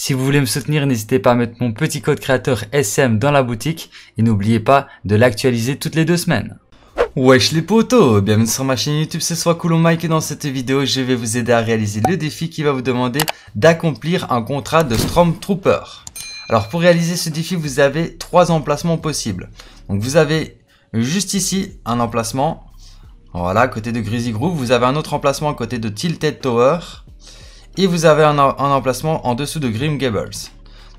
Si vous voulez me soutenir, n'hésitez pas à mettre mon petit code créateur SM dans la boutique et n'oubliez pas de l'actualiser toutes les deux semaines. Wesh les potos, bienvenue sur ma chaîne YouTube, c'est soit cool Mike et dans cette vidéo je vais vous aider à réaliser le défi qui va vous demander d'accomplir un contrat de Stormtrooper. Alors pour réaliser ce défi vous avez trois emplacements possibles. Donc vous avez juste ici un emplacement, voilà, côté de Greasy Groove, vous avez un autre emplacement à côté de Tilted Tower, et vous avez un, emplacement en dessous de Grim Gables.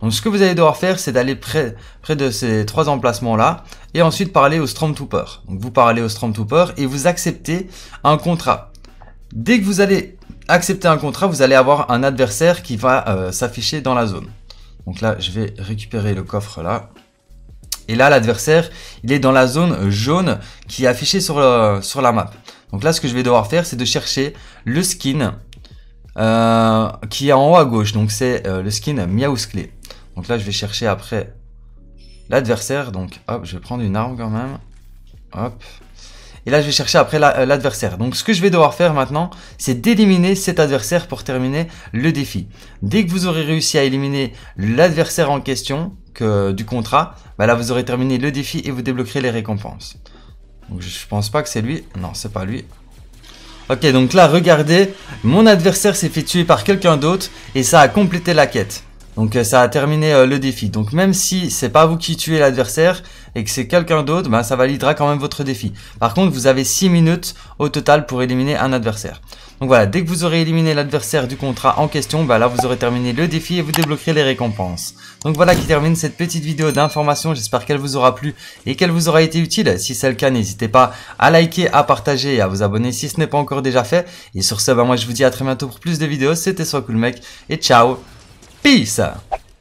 Donc ce que vous allez devoir faire, c'est d'aller près, près, de ces trois emplacements-là, et ensuite parler au Stormtrooper. Donc vous parlez au Stormtrooper et vous acceptez un contrat. Dès que vous allez accepter un contrat, vous allez avoir un adversaire qui va euh, s'afficher dans la zone. Donc là, je vais récupérer le coffre là. Et là, l'adversaire, il est dans la zone jaune qui est affichée sur, euh, sur la map. Donc là, ce que je vais devoir faire, c'est de chercher le skin euh, qui est en haut à gauche. Donc c'est euh, le skin Miaousclé. Donc là, je vais chercher après l'adversaire. Donc hop, je vais prendre une arme quand même. Hop. Et là, je vais chercher après euh, l'adversaire. Donc ce que je vais devoir faire maintenant, c'est d'éliminer cet adversaire pour terminer le défi. Dès que vous aurez réussi à éliminer l'adversaire en question que, du contrat, bah là, vous aurez terminé le défi et vous débloquerez les récompenses. Donc je pense pas que c'est lui. Non, c'est pas lui. Ok, donc là, regardez, mon adversaire s'est fait tuer par quelqu'un d'autre et ça a complété la quête. Donc euh, ça a terminé euh, le défi. Donc même si c'est pas vous qui tuez l'adversaire et que c'est quelqu'un d'autre, bah, ça validera quand même votre défi. Par contre, vous avez 6 minutes au total pour éliminer un adversaire. Donc voilà, dès que vous aurez éliminé l'adversaire du contrat en question, bah là vous aurez terminé le défi et vous débloquerez les récompenses. Donc voilà qui termine cette petite vidéo d'information, j'espère qu'elle vous aura plu et qu'elle vous aura été utile. Si c'est le cas, n'hésitez pas à liker, à partager et à vous abonner si ce n'est pas encore déjà fait. Et sur ce, bah moi je vous dis à très bientôt pour plus de vidéos, c'était Soit Cool Mec et ciao, peace